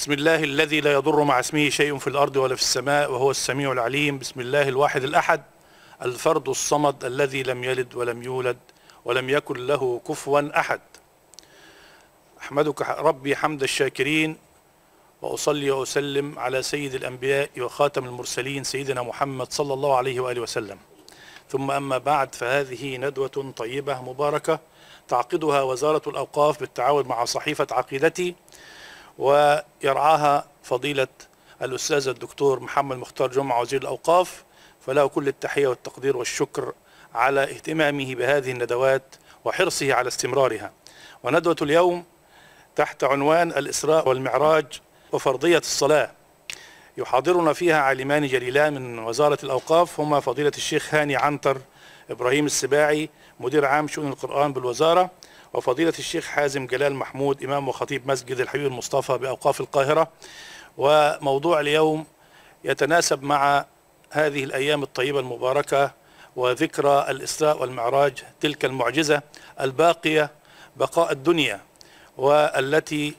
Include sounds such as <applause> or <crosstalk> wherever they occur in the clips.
بسم الله الذي لا يضر مع اسمه شيء في الأرض ولا في السماء وهو السميع العليم بسم الله الواحد الأحد الفرد الصمد الذي لم يلد ولم يولد ولم يكن له كفوا أحد أحمدك ربي حمد الشاكرين وأصلي وأسلم على سيد الأنبياء وخاتم المرسلين سيدنا محمد صلى الله عليه وآله وسلم ثم أما بعد فهذه ندوة طيبة مباركة تعقدها وزارة الأوقاف بالتعاون مع صحيفة عقيدتي ويرعاها فضيلة الأستاذ الدكتور محمد مختار جمعة وزير الأوقاف فله كل التحية والتقدير والشكر على اهتمامه بهذه الندوات وحرصه على استمرارها وندوة اليوم تحت عنوان الإسراء والمعراج وفرضية الصلاة يحاضرنا فيها عالمان جليلان من وزارة الأوقاف هما فضيلة الشيخ هاني عنتر إبراهيم السباعي مدير عام شؤون القرآن بالوزارة وفضيلة الشيخ حازم جلال محمود إمام وخطيب مسجد الحبيب المصطفى بأوقاف القاهرة وموضوع اليوم يتناسب مع هذه الأيام الطيبة المباركة وذكرى الإسراء والمعراج تلك المعجزة الباقية بقاء الدنيا والتي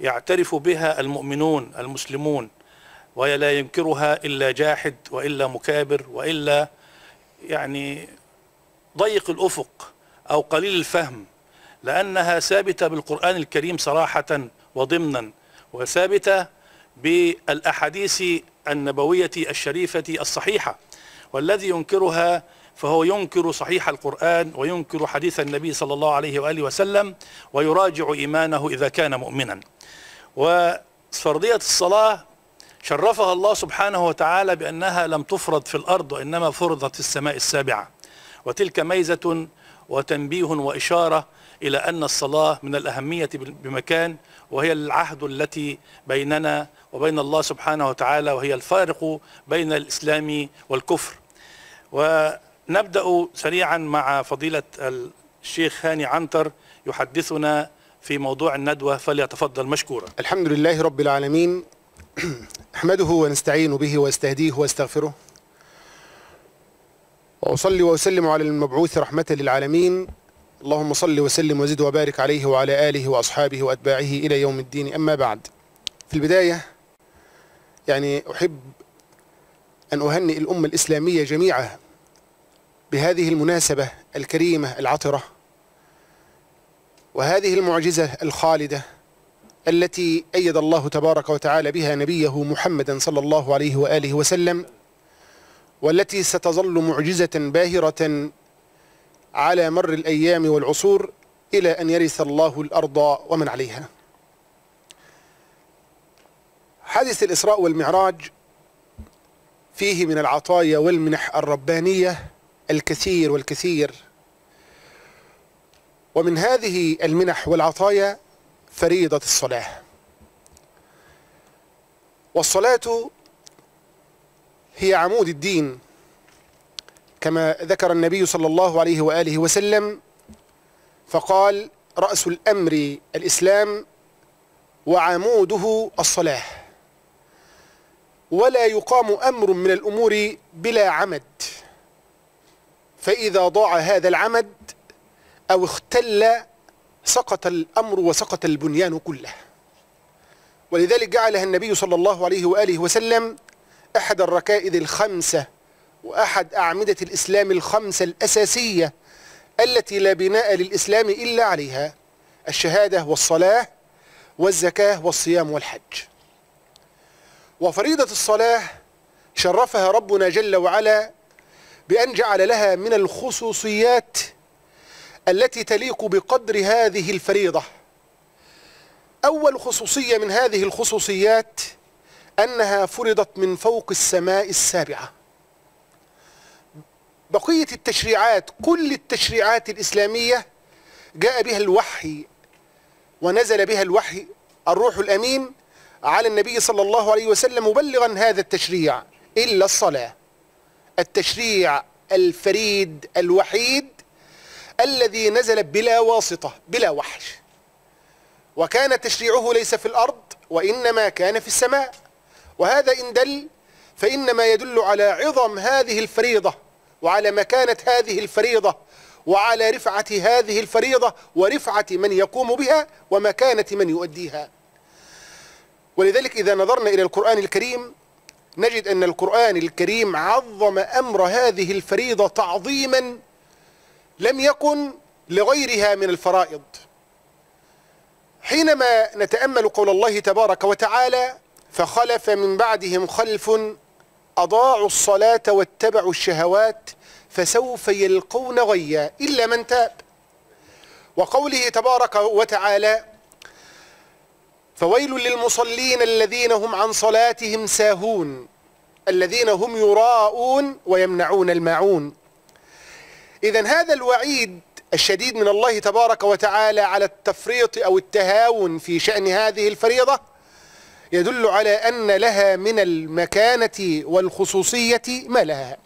يعترف بها المؤمنون المسلمون ولا ينكرها إلا جاحد وإلا مكابر وإلا يعني ضيق الأفق أو قليل الفهم لأنها ثابتة بالقرآن الكريم صراحة وضمنا وثابتة بالأحاديث النبوية الشريفة الصحيحة والذي ينكرها فهو ينكر صحيح القرآن وينكر حديث النبي صلى الله عليه وآله وسلم ويراجع إيمانه إذا كان مؤمنا وفرضية الصلاة شرفها الله سبحانه وتعالى بأنها لم تفرض في الأرض وإنما فرضت في السماء السابعة وتلك ميزة وتنبيه وإشارة إلى أن الصلاة من الأهمية بمكان وهي العهد التي بيننا وبين الله سبحانه وتعالى وهي الفارق بين الإسلام والكفر ونبدأ سريعا مع فضيلة الشيخ هاني عنتر يحدثنا في موضوع الندوة فليتفضل مشكورا الحمد لله رب العالمين <clears throat> أحمده ونستعين به واستهديه واستغفره وأصلي وأسلم على المبعوث رحمة للعالمين اللهم صل وسلم وزد وبارك عليه وعلى آله وأصحابه وأتباعه إلى يوم الدين أما بعد في البداية يعني أحب أن أهنئ الأمة الإسلامية جميعها بهذه المناسبة الكريمة العطرة وهذه المعجزة الخالدة التي أيد الله تبارك وتعالى بها نبيه محمدا صلى الله عليه وآله وسلم والتي ستظل معجزة باهرة على مر الأيام والعصور إلى أن يرث الله الأرض ومن عليها حادث الإسراء والمعراج فيه من العطايا والمنح الربانية الكثير والكثير ومن هذه المنح والعطايا فريضة الصلاة والصلاة هي عمود الدين كما ذكر النبي صلى الله عليه وآله وسلم فقال رأس الأمر الإسلام وعموده الصلاة ولا يقام أمر من الأمور بلا عمد فإذا ضاع هذا العمد أو اختل سقط الأمر وسقط البنيان كله ولذلك جعلها النبي صلى الله عليه وآله وسلم أحد الركائز الخمسة وأحد أعمدة الإسلام الخمسة الأساسية التي لا بناء للإسلام إلا عليها الشهادة والصلاة والزكاة والصيام والحج وفريضة الصلاة شرفها ربنا جل وعلا بأن جعل لها من الخصوصيات التي تليق بقدر هذه الفريضة أول خصوصية من هذه الخصوصيات أنها فرضت من فوق السماء السابعة بقية التشريعات كل التشريعات الإسلامية جاء بها الوحي ونزل بها الوحي الروح الأمين على النبي صلى الله عليه وسلم مبلغا هذا التشريع إلا الصلاة التشريع الفريد الوحيد الذي نزل بلا واسطة بلا وحش وكان تشريعه ليس في الأرض وإنما كان في السماء وهذا إن دل فإنما يدل على عظم هذه الفريضة وعلى مكانة هذه الفريضة وعلى رفعة هذه الفريضة ورفعة من يقوم بها ومكانة من يؤديها ولذلك إذا نظرنا إلى القرآن الكريم نجد أن القرآن الكريم عظم أمر هذه الفريضة تعظيما لم يكن لغيرها من الفرائض حينما نتأمل قول الله تبارك وتعالى فخلف من بعدهم خلف أضاعوا الصلاة واتبعوا الشهوات فسوف يلقون غيا إلا من تاب وقوله تبارك وتعالى فويل للمصلين الذين هم عن صلاتهم ساهون الذين هم يراءون ويمنعون الماعون إذا هذا الوعيد الشديد من الله تبارك وتعالى على التفريط أو التهاون في شأن هذه الفريضة يدل على أن لها من المكانة والخصوصية ما لها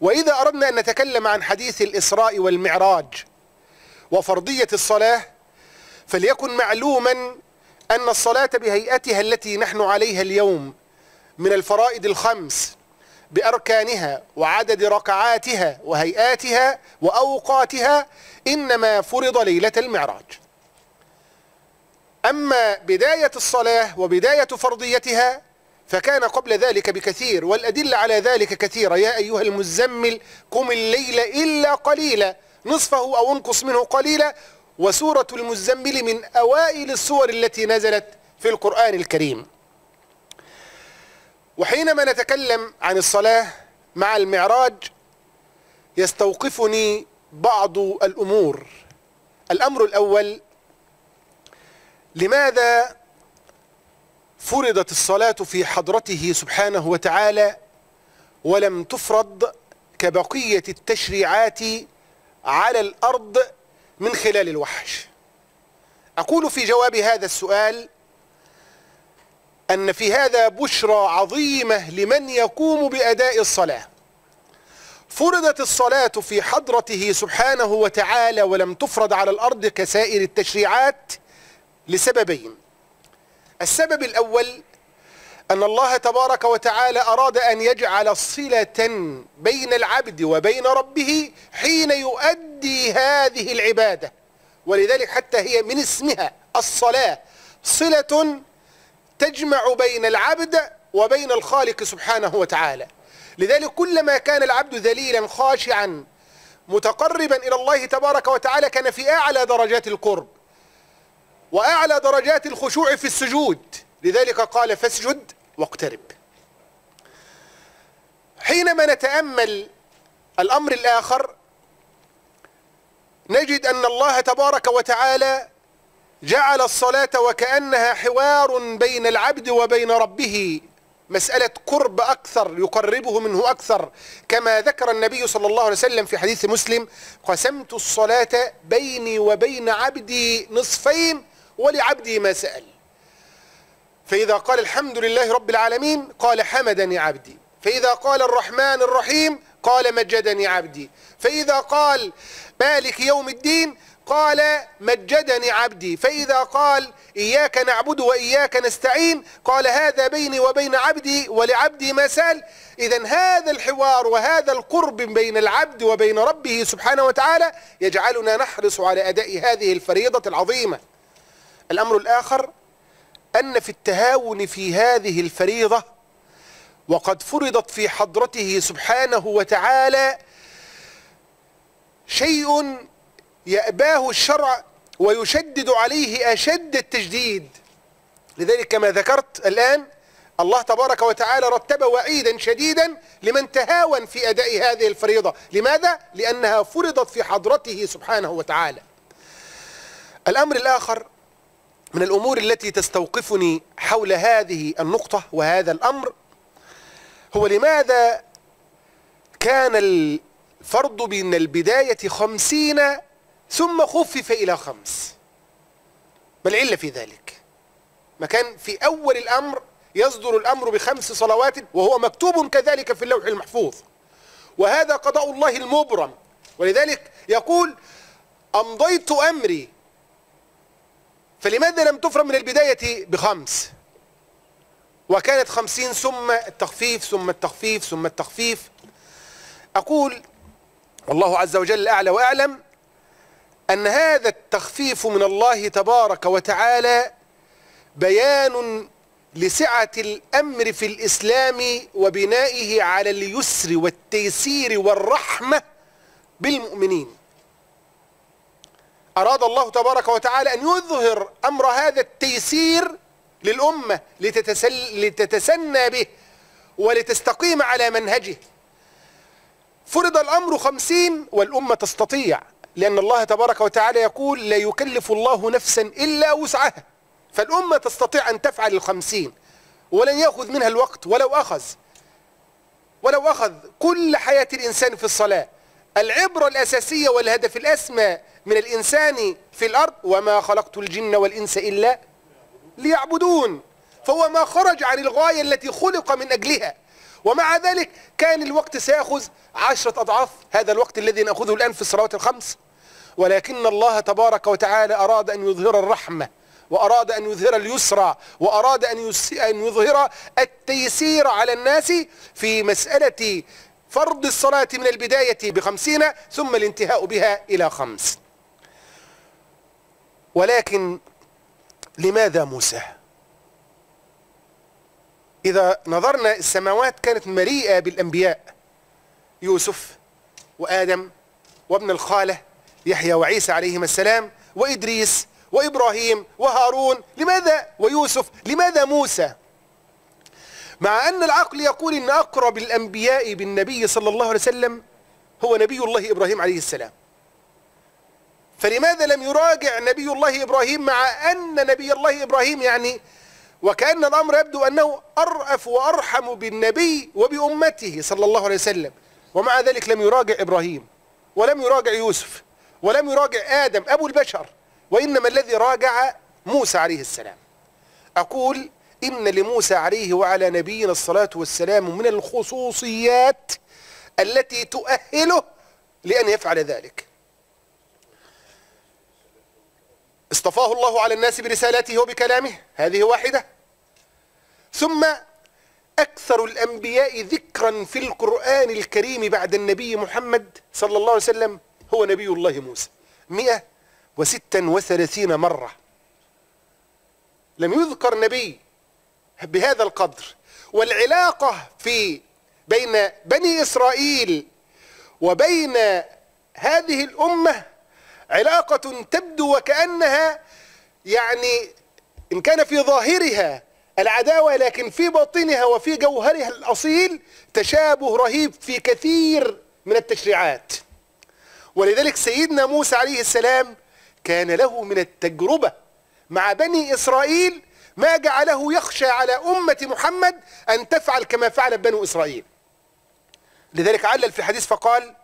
وإذا أردنا أن نتكلم عن حديث الإسراء والمعراج وفرضية الصلاة فليكن معلوما أن الصلاة بهيئتها التي نحن عليها اليوم من الفرائض الخمس بأركانها وعدد ركعاتها وهيئاتها وأوقاتها إنما فرض ليلة المعراج أما بداية الصلاة وبداية فرضيتها فكان قبل ذلك بكثير والأدلة على ذلك كثيرة يا أيها المزمل قم الليل إلا قليلا نصفه أو انقص منه قليلا وسورة المزمل من أوائل السور التي نزلت في القرآن الكريم وحينما نتكلم عن الصلاة مع المعراج يستوقفني بعض الأمور الأمر الأول لماذا فرضت الصلاة في حضرته سبحانه وتعالى ولم تفرض كبقية التشريعات على الأرض من خلال الوحش أقول في جواب هذا السؤال أن في هذا بشرى عظيمة لمن يقوم بأداء الصلاة فرضت الصلاة في حضرته سبحانه وتعالى ولم تفرض على الأرض كسائر التشريعات لسببين السبب الأول أن الله تبارك وتعالى أراد أن يجعل صلة بين العبد وبين ربه حين يؤدي هذه العبادة ولذلك حتى هي من اسمها الصلاة صلة تجمع بين العبد وبين الخالق سبحانه وتعالى لذلك كلما كان العبد ذليلا خاشعا متقربا إلى الله تبارك وتعالى كان في أعلى درجات القرب وأعلى درجات الخشوع في السجود لذلك قال فاسجد واقترب حينما نتأمل الأمر الآخر نجد أن الله تبارك وتعالى جعل الصلاة وكأنها حوار بين العبد وبين ربه مسألة قرب أكثر يقربه منه أكثر كما ذكر النبي صلى الله عليه وسلم في حديث مسلم قسمت الصلاة بيني وبين عبدي نصفين ولعبده ما سأل فإذا قال الحمد لله رب العالمين قال حمدني عبدي فإذا قال الرحمن الرحيم قال مجدني عبدي فإذا قال مالك يوم الدين قال مجدني عبدي فإذا قال إياك نعبد وإياك نستعين قال هذا بيني وبين عبدي ولعبدي ما سال إذا هذا الحوار وهذا القرب بين العبد وبين ربه سبحانه وتعالى يجعلنا نحرص على أداء هذه الفريضة العظيمة الأمر الآخر أن في التهاون في هذه الفريضة وقد فرضت في حضرته سبحانه وتعالى شيء يأباه الشرع ويشدد عليه أشد التجديد لذلك كما ذكرت الآن الله تبارك وتعالى رتب وعيدا شديدا لمن تهاون في أداء هذه الفريضة لماذا؟ لأنها فرضت في حضرته سبحانه وتعالى الأمر الآخر من الأمور التي تستوقفني حول هذه النقطة وهذا الأمر هو لماذا كان الفرض من البداية خمسين ثم خفف إلى خمس ما العلة في ذلك ما كان في أول الأمر يصدر الأمر بخمس صلوات وهو مكتوب كذلك في اللوح المحفوظ وهذا قضاء الله المبرم ولذلك يقول أمضيت أمري فلماذا لم تفرض من البداية بخمس وكانت خمسين ثم التخفيف ثم التخفيف ثم التخفيف أقول والله عز وجل أعلى وأعلم أن هذا التخفيف من الله تبارك وتعالى بيان لسعة الأمر في الإسلام وبنائه على اليسر والتيسير والرحمة بالمؤمنين أراد الله تبارك وتعالى أن يظهر أمر هذا التيسير للأمة لتتسل لتتسنى به ولتستقيم على منهجه فرض الأمر خمسين والأمة تستطيع لأن الله تبارك وتعالى يقول لا يكلف الله نفسا إلا وسعها فالأمة تستطيع أن تفعل الخمسين ولن يأخذ منها الوقت ولو أخذ ولو أخذ كل حياة الإنسان في الصلاة العبرة الأساسية والهدف الأسمى من الإنسان في الأرض وما خلقت الجن والإنس إلا ليعبدون فهو ما خرج عن الغاية التي خلق من أجلها ومع ذلك كان الوقت سيأخذ عشرة أضعاف هذا الوقت الذي نأخذه الآن في الصلوات الخمس ولكن الله تبارك وتعالى أراد أن يظهر الرحمة وأراد أن يظهر اليسرى وأراد أن, أن يظهر التيسير على الناس في مسألة فرض الصلاة من البداية بخمسين ثم الانتهاء بها إلى خمس ولكن لماذا موسى إذا نظرنا السماوات كانت مليئة بالأنبياء يوسف وآدم وابن الخالة يحيى وعيسى عليهما السلام وإدريس وإبراهيم وهارون لماذا ويوسف لماذا موسى مع أن العقل يقول أن أقرب الأنبياء بالنبي صلى الله عليه وسلم هو نبي الله إبراهيم عليه السلام فلماذا لم يراجع نبي الله إبراهيم مع أن نبي الله إبراهيم يعني وكأن الأمر يبدو أنه أرأف وأرحم بالنبي وبأمته صلى الله عليه وسلم ومع ذلك لم يراجع إبراهيم ولم يراجع يوسف ولم يراجع آدم أبو البشر وإنما الذي راجع موسى عليه السلام أقول إن لموسى عليه وعلى نبينا الصلاة والسلام من الخصوصيات التي تؤهله لأن يفعل ذلك اصطفاه الله على الناس برسالته وبكلامه هذه واحدة ثم أكثر الأنبياء ذكرا في القرآن الكريم بعد النبي محمد صلى الله عليه وسلم هو نبي الله موسى 136 مرة لم يذكر نبي بهذا القدر والعلاقة في بين بني إسرائيل وبين هذه الأمة علاقة تبدو وكأنها يعني إن كان في ظاهرها العداوة لكن في باطنها وفي جوهرها الأصيل تشابه رهيب في كثير من التشريعات ولذلك سيدنا موسى عليه السلام كان له من التجربة مع بني إسرائيل ما جعله يخشى على أمة محمد أن تفعل كما فعل بنو إسرائيل لذلك علل في الحديث فقال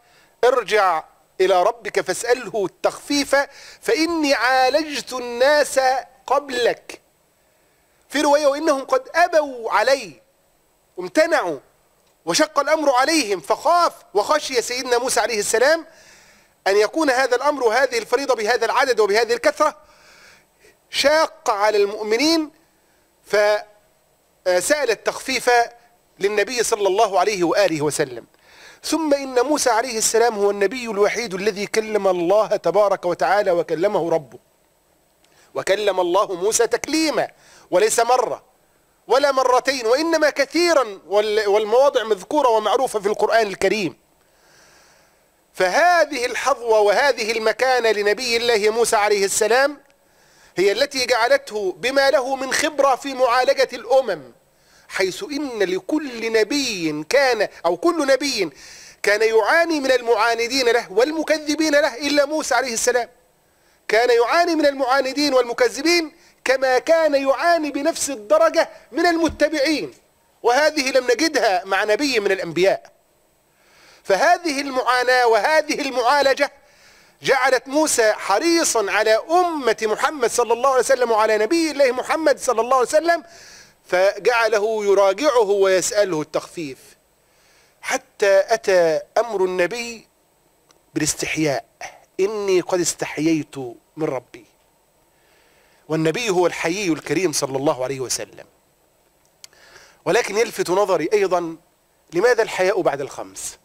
ارجع إلى ربك فاسأله التخفيف فإني عالجت الناس قبلك في رواية وإنهم قد أبوا علي امتنعوا وشق الأمر عليهم فخاف وخشي سيدنا موسى عليه السلام أن يكون هذا الأمر وهذه الفريضة بهذا العدد وبهذه الكثرة شاق على المؤمنين فسأل التخفيف للنبي صلى الله عليه وآله وسلم ثم إن موسى عليه السلام هو النبي الوحيد الذي كلم الله تبارك وتعالى وكلمه ربه وكلم الله موسى تكليما وليس مرة ولا مرتين وإنما كثيرا والمواضع مذكورة ومعروفة في القرآن الكريم فهذه الحظوة وهذه المكانة لنبي الله موسى عليه السلام هي التي جعلته بما له من خبرة في معالجة الأمم حيث إن لكل نبي كان أو كل نبي كان يعاني من المعاندين له والمكذبين له إلا موسى عليه السلام كان يعاني من المعاندين والمكذبين كما كان يعاني بنفس الدرجة من المتبعين وهذه لم نجدها مع نبي من الأنبياء فهذه المعاناة وهذه المعالجة جعلت موسى حريصا على أمة محمد صلى الله عليه وسلم وعلى نبي الله محمد صلى الله عليه وسلم فجعله يراجعه ويسأله التخفيف حتى أتى أمر النبي بالاستحياء إني قد استحييت من ربي والنبي هو الحيي الكريم صلى الله عليه وسلم ولكن يلفت نظري أيضا لماذا الحياء بعد الخمس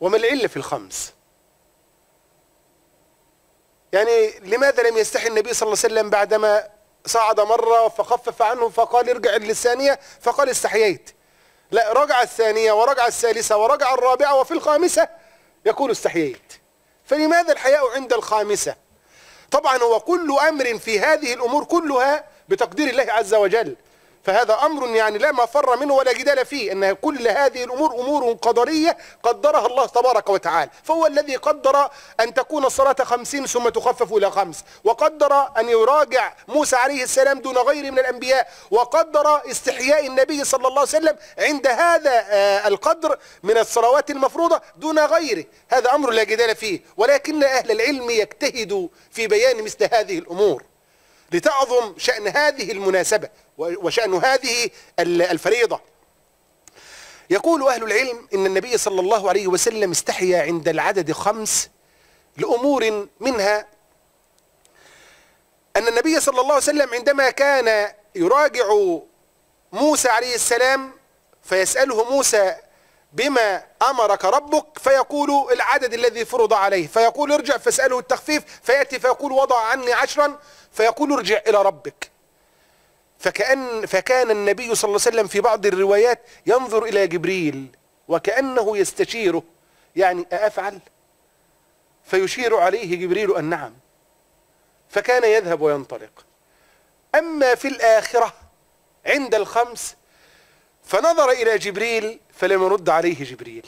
وما العلة في الخمس يعني لماذا لم يستحي النبي صلى الله عليه وسلم بعدما صعد مرة فخفف عنه فقال ارجع للثانية فقال استحييت لا رجع الثانية ورجع الثالثة ورجع الرابعة وفي الخامسة يقول استحييت فلماذا الحياء عند الخامسة طبعا هو كل أمر في هذه الأمور كلها بتقدير الله عز وجل فهذا أمر يعني لا مفر منه ولا جدال فيه أن كل هذه الأمور أمور قدرية قدرها الله تبارك وتعالى فهو الذي قدر أن تكون الصلاة خمسين ثم تخفف إلى خمس وقدر أن يراجع موسى عليه السلام دون غيره من الأنبياء وقدر استحياء النبي صلى الله عليه وسلم عند هذا آه، القدر من الصلوات المفروضة دون غيره هذا أمر لا جدال فيه ولكن أهل العلم يجتهدوا في بيان مثل هذه الأمور لتعظم شأن هذه المناسبة وشأن هذه الفريضة يقول أهل العلم إن النبي صلى الله عليه وسلم استحيا عند العدد خمس لأمور منها أن النبي صلى الله عليه وسلم عندما كان يراجع موسى عليه السلام فيسأله موسى بما أمرك ربك فيقول العدد الذي فرض عليه فيقول ارجع فاسأله التخفيف فيأتي فيقول وضع عني عشرا فيقول ارجع إلى ربك فكأن فكان النبي صلى الله عليه وسلم في بعض الروايات ينظر إلى جبريل وكأنه يستشيره يعني أفعل فيشير عليه جبريل أن نعم فكان يذهب وينطلق أما في الآخرة عند الخمس فنظر إلى جبريل فلم يرد عليه جبريل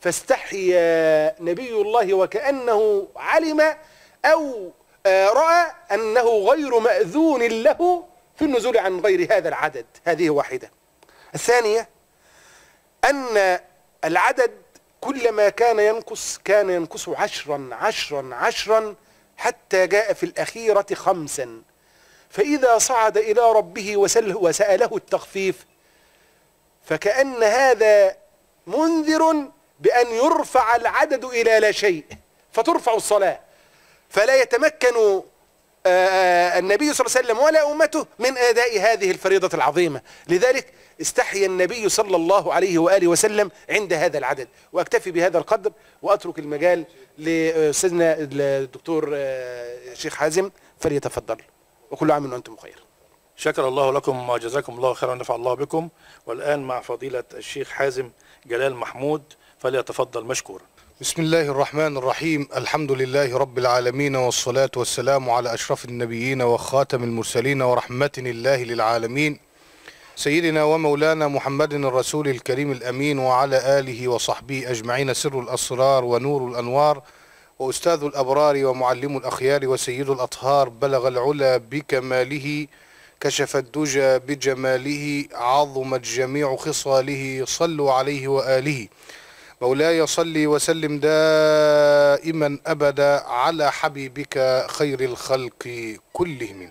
فاستحيا نبي الله وكأنه علم أو آه، رأى أنه غير مأذون له في النزول عن غير هذا العدد هذه واحدة الثانية أن العدد كلما كان ينقص كان ينقص عشرا عشرا عشرا حتى جاء في الأخيرة خمسا فإذا صعد إلى ربه وسأله, وسأله التخفيف فكأن هذا منذر بأن يرفع العدد إلى لا شيء فترفع الصلاة فلا يتمكن آه، آه، النبي صلى الله عليه وسلم ولا أمته من أداء هذه الفريضة العظيمة لذلك استحيا النبي صلى الله عليه وآله وسلم عند هذا العدد وأكتفي بهذا القدر وأترك المجال لأستاذنا الدكتور آه، شيخ حازم فليتفضل وكل عام وأنتم خير شكر الله لكم وجزاكم الله خيرا ونفع الله بكم والآن مع فضيلة الشيخ حازم جلال محمود فليتفضل مشكورا بسم الله الرحمن الرحيم الحمد لله رب العالمين والصلاة والسلام على أشرف النبيين وخاتم المرسلين ورحمة الله للعالمين سيدنا ومولانا محمد الرسول الكريم الأمين وعلى آله وصحبه أجمعين سر الأسرار ونور الأنوار وأستاذ الأبرار ومعلم الأخيار وسيد الأطهار بلغ العلا بكماله كشف الدجى بجماله عظمت جميع خصاله صلوا عليه وآله مولاي صلي وسلم دائما أبدا على حبيبك خير الخلق كلهم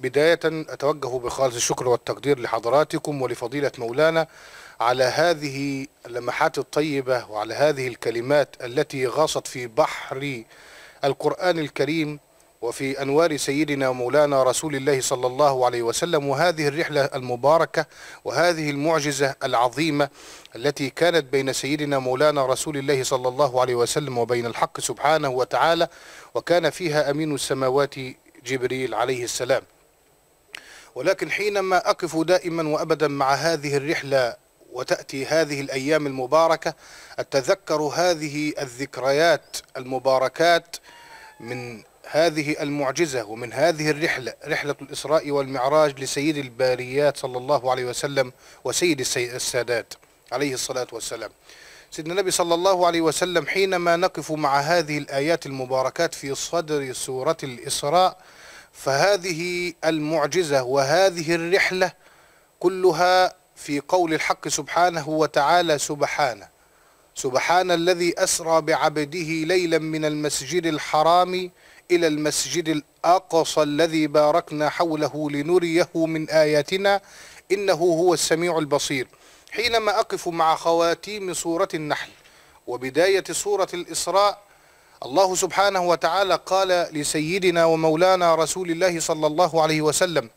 بداية أتوجه بخالص الشكر والتقدير لحضراتكم ولفضيلة مولانا على هذه اللمحات الطيبة وعلى هذه الكلمات التي غاصت في بحر القرآن الكريم وفي أنوار سيدنا مولانا رسول الله صلى الله عليه وسلم وهذه الرحلة المباركة وهذه المعجزة العظيمة التي كانت بين سيدنا مولانا رسول الله صلى الله عليه وسلم وبين الحق سبحانه وتعالى وكان فيها أمين السماوات جبريل عليه السلام ولكن حينما أقف دائما وأبدا مع هذه الرحلة وتأتي هذه الأيام المباركة أتذكر هذه الذكريات المباركات من هذه المعجزة ومن هذه الرحلة رحلة الإسراء والمعراج لسيد الباريات صلى الله عليه وسلم وسيد السادات عليه الصلاة والسلام سيدنا النبي صلى الله عليه وسلم حينما نقف مع هذه الآيات المباركات في صدر سورة الإسراء فهذه المعجزة وهذه الرحلة كلها في قول الحق سبحانه وتعالى سبحانه سبحان الذي أسرى بعبده ليلا من المسجد الحرام إلى المسجد الأقصى الذي باركنا حوله لنريه من آياتنا إنه هو السميع البصير حينما أقف مع خواتيم سورة النحل وبداية سورة الإسراء الله سبحانه وتعالى قال لسيدنا ومولانا رسول الله صلى الله عليه وسلم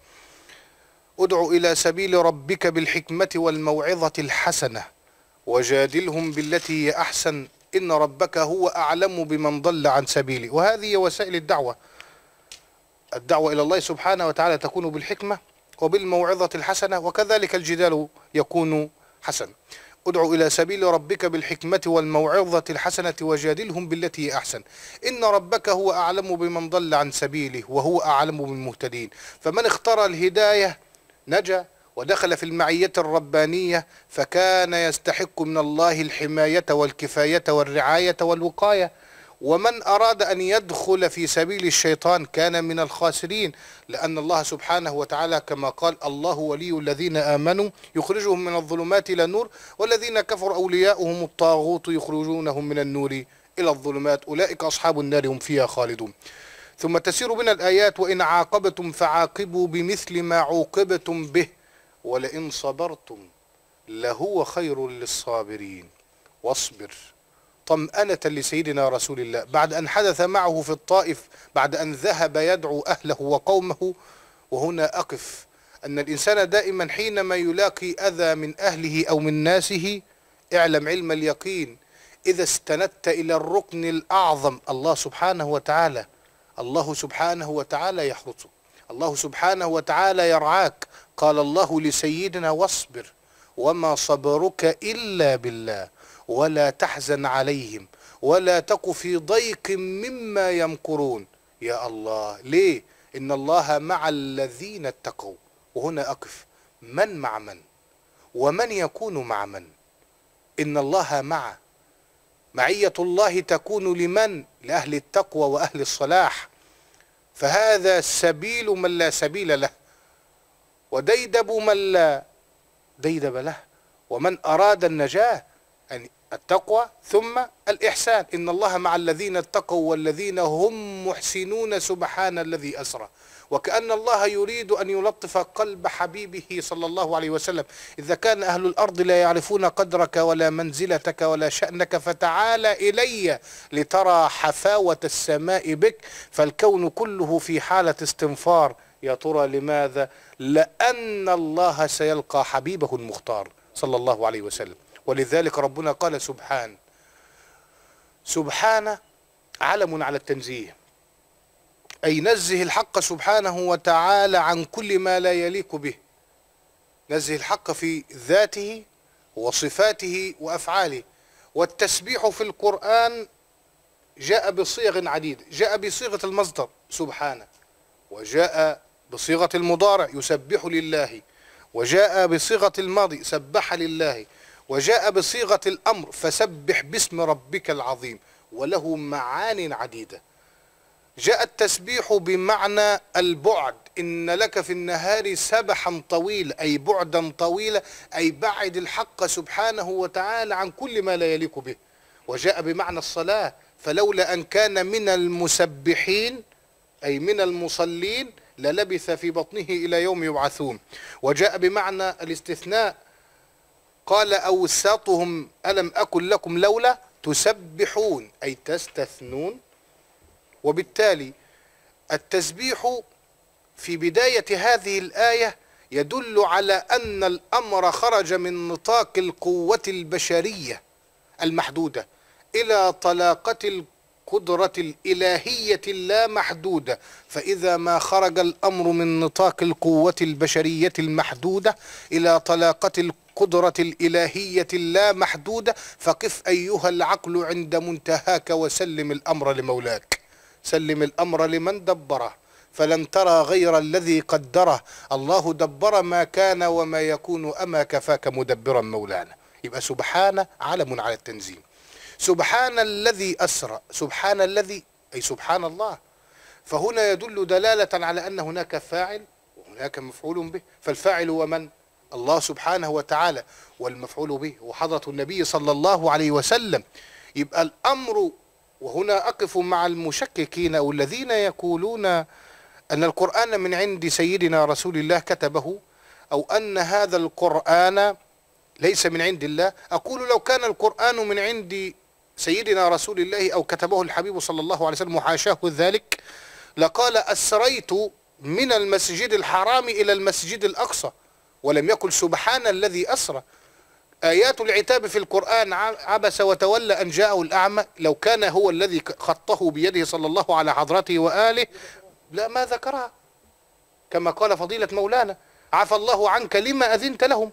ادع إلى سبيل ربك بالحكمة والموعظة الحسنة وجادلهم بالتي هي أحسن إن ربك هو أعلم بمن ضل عن سبيله وهذه وسائل الدعوة الدعوة إلى الله سبحانه وتعالى تكون بالحكمة وبالموعظة الحسنة وكذلك الجدال يكون حسن ادعو إلى سبيل ربك بالحكمة والموعظة الحسنة وجادلهم بالتي أحسن إن ربك هو أعلم بمن ضل عن سبيله وهو أعلم بالمهتدين فمن اختار الهداية نجا ودخل في المعية الربانية فكان يستحق من الله الحماية والكفاية والرعاية والوقاية ومن أراد أن يدخل في سبيل الشيطان كان من الخاسرين لأن الله سبحانه وتعالى كما قال الله ولي الذين آمنوا يخرجهم من الظلمات إلى النور والذين كفروا أولياؤهم الطاغوت يخرجونهم من النور إلى الظلمات أولئك أصحاب النار هم فيها خالدون ثم تسير بنا الآيات وإن عاقبتم فعاقبوا بمثل ما عوقبتم به ولئن صبرتم لهو خير للصابرين واصبر طمأنة لسيدنا رسول الله بعد أن حدث معه في الطائف بعد أن ذهب يدعو أهله وقومه وهنا أقف أن الإنسان دائما حينما يلاقي أذى من أهله أو من ناسه اعلم علم اليقين إذا استندت إلى الركن الأعظم الله سبحانه وتعالى الله سبحانه وتعالى يحرسك الله سبحانه وتعالى يرعاك قال الله لسيدنا واصبر وما صبرك إلا بالله ولا تحزن عليهم ولا تك في ضيق مما يمكرون يا الله ليه إن الله مع الذين اتقوا وهنا أقف من مع من ومن يكون مع من إن الله مع معية الله تكون لمن لأهل التقوى وأهل الصلاح فهذا سبيل من لا سبيل له وديدب من لا ديدب له ومن أراد النجاة يعني التقوى ثم الإحسان إن الله مع الذين اتقوا والذين هم محسنون سبحان الذي أسرى وكأن الله يريد أن يلطف قلب حبيبه صلى الله عليه وسلم إذا كان أهل الأرض لا يعرفون قدرك ولا منزلتك ولا شأنك فتعال إلي لترى حفاوة السماء بك فالكون كله في حالة استنفار يا ترى لماذا لأن الله سيلقى حبيبه المختار صلى الله عليه وسلم ولذلك ربنا قال سبحان سبحان علم على التنزيه أي نزه الحق سبحانه وتعالى عن كل ما لا يليق به نزه الحق في ذاته وصفاته وأفعاله والتسبيح في القرآن جاء بصيغ عديدة جاء بصيغة المصدر سبحانه وجاء بصيغة المضارع يسبح لله وجاء بصيغة الماضي سبح لله وجاء بصيغة الأمر فسبح باسم ربك العظيم وله معان عديدة جاء التسبيح بمعنى البعد إن لك في النهار سبحا طويلا أي بعدا طويلا أي بعد الحق سبحانه وتعالى عن كل ما لا يليق به وجاء بمعنى الصلاة فلولا أن كان من المسبحين أي من المصلين للبث في بطنه إلى يوم يبعثون وجاء بمعنى الاستثناء قال أوساطهم ألم أكن لكم لولا تسبحون أي تستثنون وبالتالي التسبيح في بداية هذه الآية يدل على أن الأمر خرج من نطاق القوة البشرية المحدودة إلى طلاقة القوة القدرة الإلهية اللامحدودة فإذا ما خرج الأمر من نطاق القوة البشرية المحدودة إلى طلاقة القدرة الإلهية اللامحدودة فقف أيها العقل عند منتهاك وسلم الأمر لمولاك سلم الأمر لمن دبره فلن ترى غير الذي قدره الله دبر ما كان وما يكون أما كفاك مدبرا مولانا يبقى سبحانه علم على التنزيم سبحان الذي أسرى سبحان الذي أي سبحان الله فهنا يدل دلالة على أن هناك فاعل وهناك مفعول به فالفاعل هو من؟ الله سبحانه وتعالى والمفعول به وحضرة النبي صلى الله عليه وسلم يبقى الأمر وهنا أقف مع المشككين أو الذين يقولون أن القرآن من عند سيدنا رسول الله كتبه أو أن هذا القرآن ليس من عند الله أقول لو كان القرآن من عند سيدنا رسول الله أو كتبه الحبيب صلى الله عليه وسلم وحاشاه ذلك لقال أسريت من المسجد الحرام إلى المسجد الأقصى ولم يقل سبحان الذي أسرى آيات العتاب في القرآن عبس وتولى أن جاءه الأعمى لو كان هو الذي خطه بيده صلى الله على حضرته وآله لا ما ذكرها كما قال فضيلة مولانا عفى الله عنك لما أذنت لهم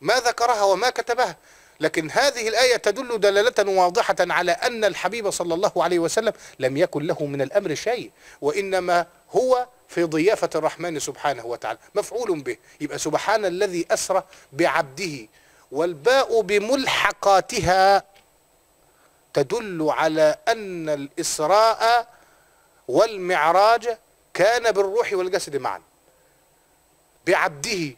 ما ذكرها وما كتبها لكن هذه الآية تدل دلالة واضحة على أن الحبيب صلى الله عليه وسلم لم يكن له من الأمر شيء وإنما هو في ضيافة الرحمن سبحانه وتعالى مفعول به يبقى سبحان الذي أسرى بعبده والباء بملحقاتها تدل على أن الإسراء والمعراج كان بالروح والجسد معا بعبده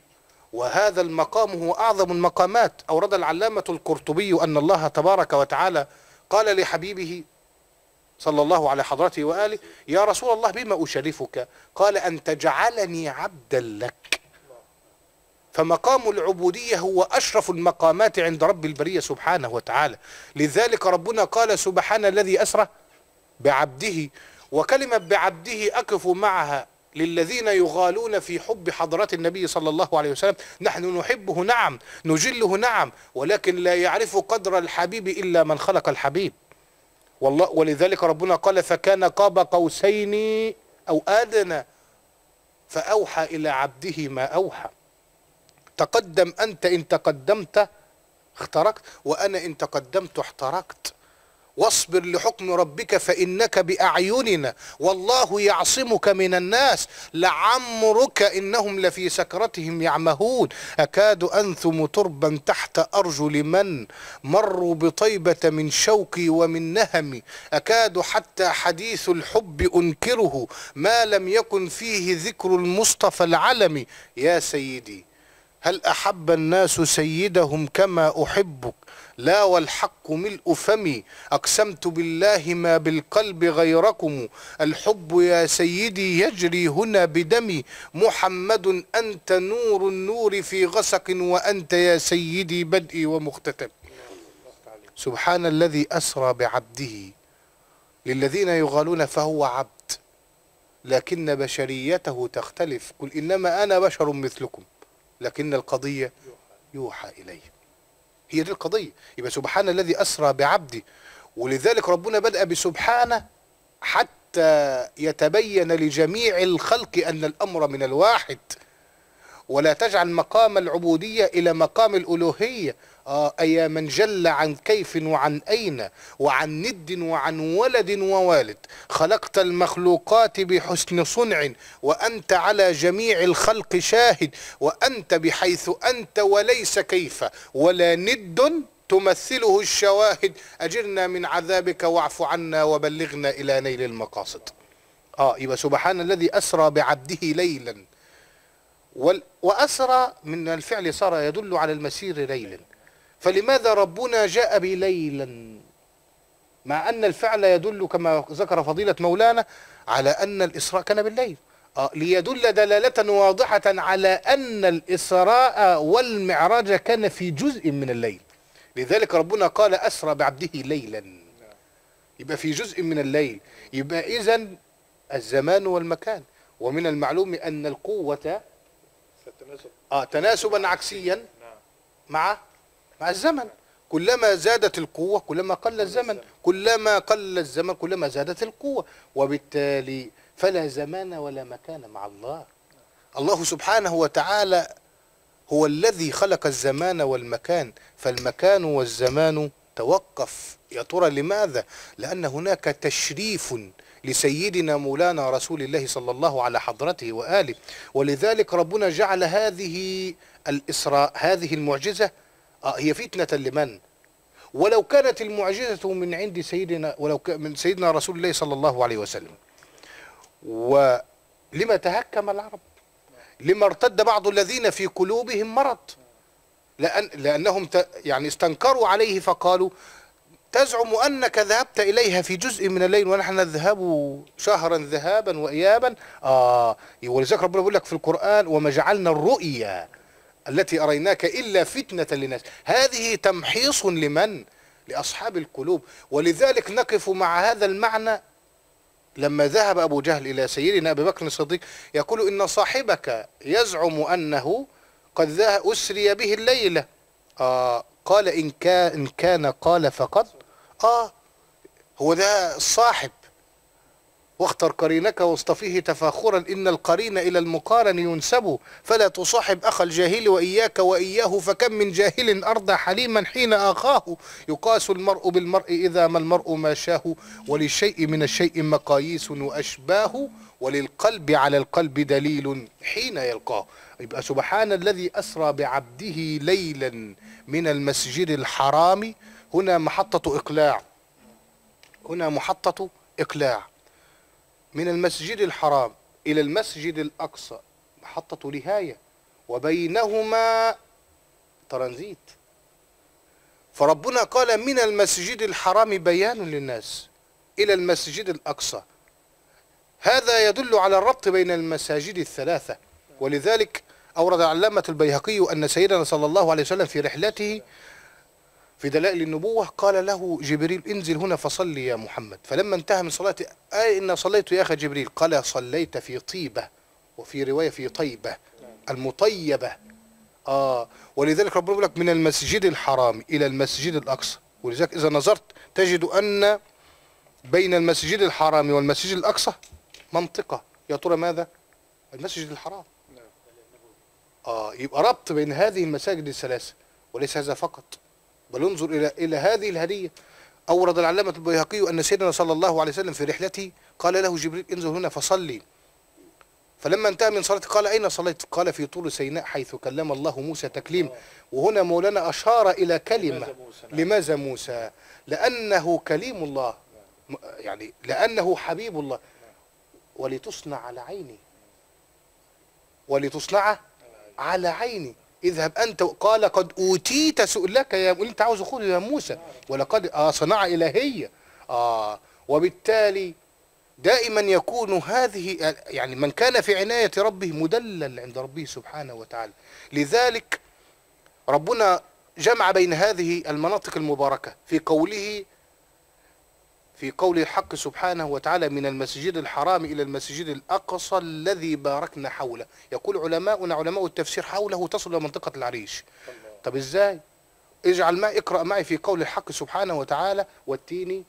وهذا المقام هو أعظم المقامات أورد العلامة القرطبي أن الله تبارك وتعالى قال لحبيبه صلى الله على حضرته وآله يا رسول الله بما أشرفك قال أن تجعلني عبدا لك فمقام العبودية هو أشرف المقامات عند رب البرية سبحانه وتعالى لذلك ربنا قال سبحان الذي أسرى بعبده وكلمة بعبده أقف معها للذين يغالون في حب حضرة النبي صلى الله عليه وسلم نحن نحبه نعم نجله نعم ولكن لا يعرف قدر الحبيب إلا من خلق الحبيب والله ولذلك ربنا قال فكان قاب قوسين أو آدنى فأوحى إلى عبده ما أوحى تقدم أنت إن تقدمت اخترقت وأنا إن تقدمت احترقت واصبر لحكم ربك فإنك بأعيننا والله يعصمك من الناس لعمرك إنهم لفي سكرتهم يعمهون أكاد أنثم تربا تحت أرجل من مروا بطيبة من شوقي ومن نهمي أكاد حتى حديث الحب أنكره ما لم يكن فيه ذكر المصطفى العلم يا سيدي هل أحب الناس سيدهم كما أحبك لا والحق ملء فمي أقسمت بالله ما بالقلب غيركم الحب يا سيدي يجري هنا بدمي محمد أنت نور النور في غسق وأنت يا سيدي بدئي ومختتم سبحان الذي أسرى بعبده للذين يغالون فهو عبد لكن بشريته تختلف قل إنما أنا بشر مثلكم لكن القضية يوحى إليه هي دي القضية يبقى سبحان الذي أسرى بعبده ولذلك ربنا بدأ بسبحانه حتى يتبين لجميع الخلق أن الأمر من الواحد ولا تجعل مقام العبودية إلى مقام الألوهية آه من جل عن كيف وعن أين وعن ند وعن ولد ووالد خلقت المخلوقات بحسن صنع وأنت على جميع الخلق شاهد وأنت بحيث أنت وليس كيف ولا ند تمثله الشواهد أجرنا من عذابك واعف عنا وبلغنا إلى نيل المقاصد آه يبقى سبحان الذي أسرى بعبده ليلا وأسرى من الفعل صار يدل على المسير ليلا فلماذا ربنا جاء بليلا مع أن الفعل يدل كما ذكر فضيلة مولانا على أن الإسراء كان بالليل آه، ليدل دلالة واضحة على أن الإسراء والمعراج كان في جزء من الليل لذلك ربنا قال أسرى بعبده ليلا يبقى في جزء من الليل يبقى إذا الزمان والمكان ومن المعلوم أن القوة آه، تناسبا عكسيا نعم. مع مع الزمن كلما زادت القوة كلما قل الزمن كلما قل الزمن كلما زادت القوة وبالتالي فلا زمان ولا مكان مع الله الله سبحانه وتعالى هو الذي خلق الزمان والمكان فالمكان والزمان توقف يا ترى لماذا لأن هناك تشريف لسيدنا مولانا رسول الله صلى الله على حضرته وآله ولذلك ربنا جعل هذه الإسراء هذه المعجزة آه هي فتنة لمن ولو كانت المعجزة من عند سيدنا ولو من سيدنا رسول الله صلى الله عليه وسلم ولما تهكم العرب لما ارتد بعض الذين في قلوبهم مرض لأن لأنهم يعني استنكروا عليه فقالوا تزعم أنك ذهبت إليها في جزء من الليل ونحن نذهب شهرا ذهابا وإيابا آه ولذلك ربنا بيقول لك في القرآن وما جعلنا الرؤيا التي أريناك إلا فتنة للناس هذه تمحيص لمن؟ لأصحاب القلوب ولذلك نقف مع هذا المعنى لما ذهب أبو جهل إلى سيدنا أبي بكر الصديق يقول إن صاحبك يزعم أنه قد أسري به الليلة آه قال إن كان, إن كان قال فقد آه هو ده الصاحب واختر قرينك واصطفيه تفاخرا إن القرين إلى المقارن ينسب فلا تصاحب أخا الجاهل وإياك وإياه فكم من جاهل أرضى حليما حين أخاه يقاس المرء بالمرء إذا ما المرء ما شاه وللشيء من الشيء مقاييس وأشباه وللقلب على القلب دليل حين يلقاه يبقى سبحان الذي أسرى بعبده ليلا من المسجد الحرام هنا محطة إقلاع هنا محطة إقلاع من المسجد الحرام إلى المسجد الأقصى محطة نهاية وبينهما ترانزيت فربنا قال من المسجد الحرام بيان للناس إلى المسجد الأقصى هذا يدل على الربط بين المساجد الثلاثة ولذلك أورد علامة البيهقي أن سيدنا صلى الله عليه وسلم في رحلته في دلائل النبوة قال له جبريل انزل هنا فصلي يا محمد فلما انتهى من صلاته أي إن صليت يا أخي جبريل قال صليت في طيبة وفي رواية في طيبة المطيبة آه ولذلك ربنا يقول لك من المسجد الحرام إلى المسجد الأقصى ولذلك إذا نظرت تجد أن بين المسجد الحرام والمسجد الأقصى منطقة يا ترى ماذا المسجد الحرام آه يبقى ربط بين هذه المساجد الثلاثة وليس هذا فقط بل انظر إلى, إلى هذه الهدية أورد العلامة البيهقي أن سيدنا صلى الله عليه وسلم في رحلته قال له جبريل انزل هنا فصلي فلما انتهى من صلاته قال أين صليت قال في طول سيناء حيث كلم الله موسى تكليما آه. وهنا مولانا أشار إلى كلمة لماذا موسى نعم. لأنه كليم الله يعني لأنه حبيب الله ولتصنع على عيني ولتصنع على عيني اذهب أنت قال قد أوتيت سؤلك يا اللي أنت عاوزه خده يا موسى ولقد آه صناعة إلهية آه وبالتالي دائما يكون هذه يعني من كان في عناية ربه مدلل عند ربه سبحانه وتعالى لذلك ربنا جمع بين هذه المناطق المباركة في قوله في قول الحق سبحانه وتعالى من المسجد الحرام إلى المسجد الأقصى الذي باركنا حوله يقول علماؤنا علماء التفسير حوله تصل إلى منطقة العريش طب إزاي اجعل ما اقرأ معي في قول الحق سبحانه وتعالى والتين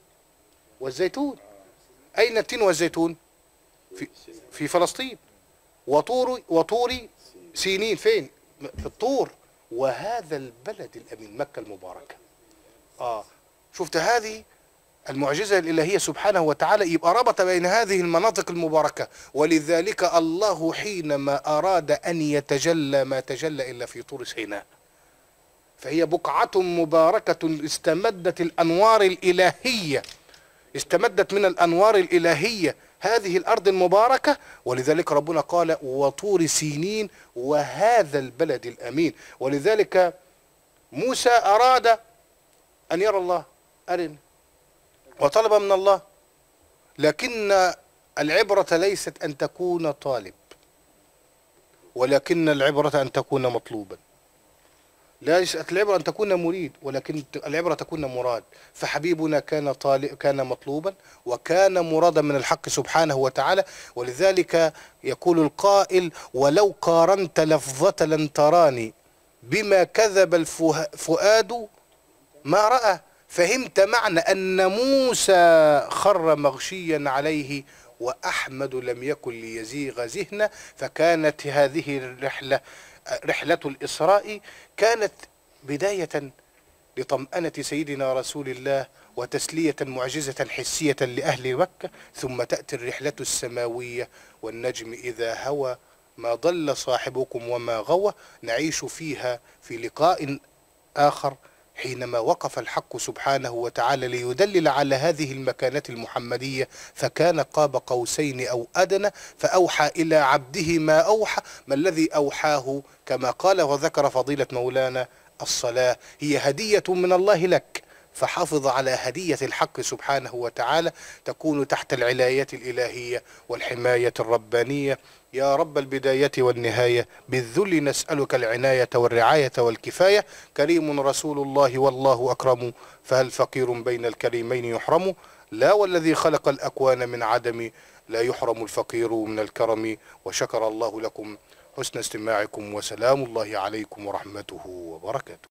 والزيتون أين التين والزيتون في, في فلسطين وطور وطوري سينين فين في الطور وهذا البلد الأمين مكة المباركة آه شفت هذه المعجزة الإلهية سبحانه وتعالى يبقى ربط بين هذه المناطق المباركة ولذلك الله حينما أراد أن يتجلى ما تجلى إلا في طور سيناء فهي بقعة مباركة استمدت الأنوار الإلهية استمدت من الأنوار الإلهية هذه الأرض المباركة ولذلك ربنا قال وطور سينين وهذا البلد الأمين ولذلك موسى أراد أن يرى الله أرني وطلب من الله لكن العبرة ليست أن تكون طالب ولكن العبرة أن تكون مطلوبا ليست العبرة أن تكون مريد ولكن العبرة تكون مراد فحبيبنا كان طالب كان مطلوبا وكان مرادا من الحق سبحانه وتعالى ولذلك يقول القائل ولو قارنت لفظة لن تراني بما كذب الفؤاد ما رأى فهمت معنى أن موسى خر مغشيا عليه وأحمد لم يكن ليزيغ ذهنه فكانت هذه الرحلة رحلة الإسراء كانت بداية لطمأنة سيدنا رسول الله وتسلية معجزة حسية لأهل مكة ثم تأتي الرحلة السماوية والنجم إذا هوى ما ضل صاحبكم وما غوى نعيش فيها في لقاء آخر حينما وقف الحق سبحانه وتعالى ليدلل على هذه المكانة المحمدية فكان قاب قوسين أو أدنى فأوحى إلى عبده ما أوحى ما الذي أوحاه كما قال وذكر فضيلة مولانا الصلاة هي هدية من الله لك فحافظ على هدية الحق سبحانه وتعالى تكون تحت العلاية الإلهية والحماية الربانية يا رب البداية والنهاية بالذل نسألك العناية والرعاية والكفاية كريم رسول الله والله أكرم فهل فقير بين الكريمين يحرم لا والذي خلق الأكوان من عدم لا يحرم الفقير من الكرم وشكر الله لكم حسن استماعكم وسلام الله عليكم ورحمته وبركاته